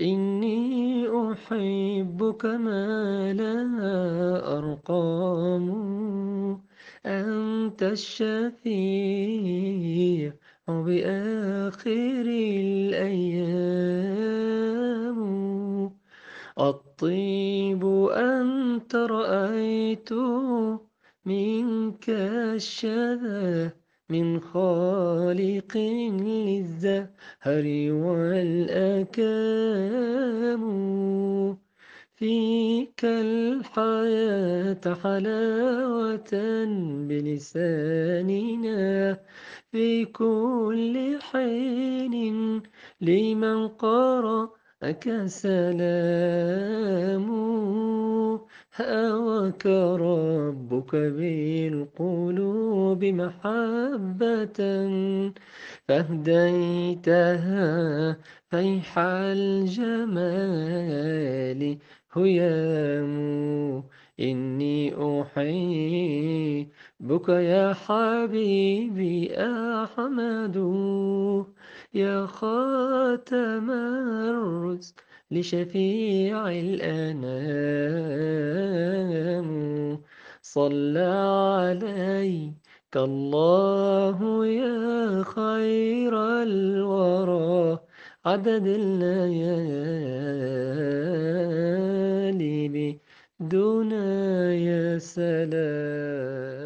إني أحبك ما لا أرقام أنت الشفيع بآخر الأيام الطيب أنت رأيت منك الشذا من خالق للزهر والأكام فيك الحياة حلاوة بلساننا في كل حين لمن قرأك سلام هواك ربك بالقلوب بمحبة محبة فيح الجمال هيام إني أحبك يا حبيبي أحمد يا خاتم الرسل لشفيع الأنام صلى علي الله يا خير الورى عدد الليالي بدنا يا سلام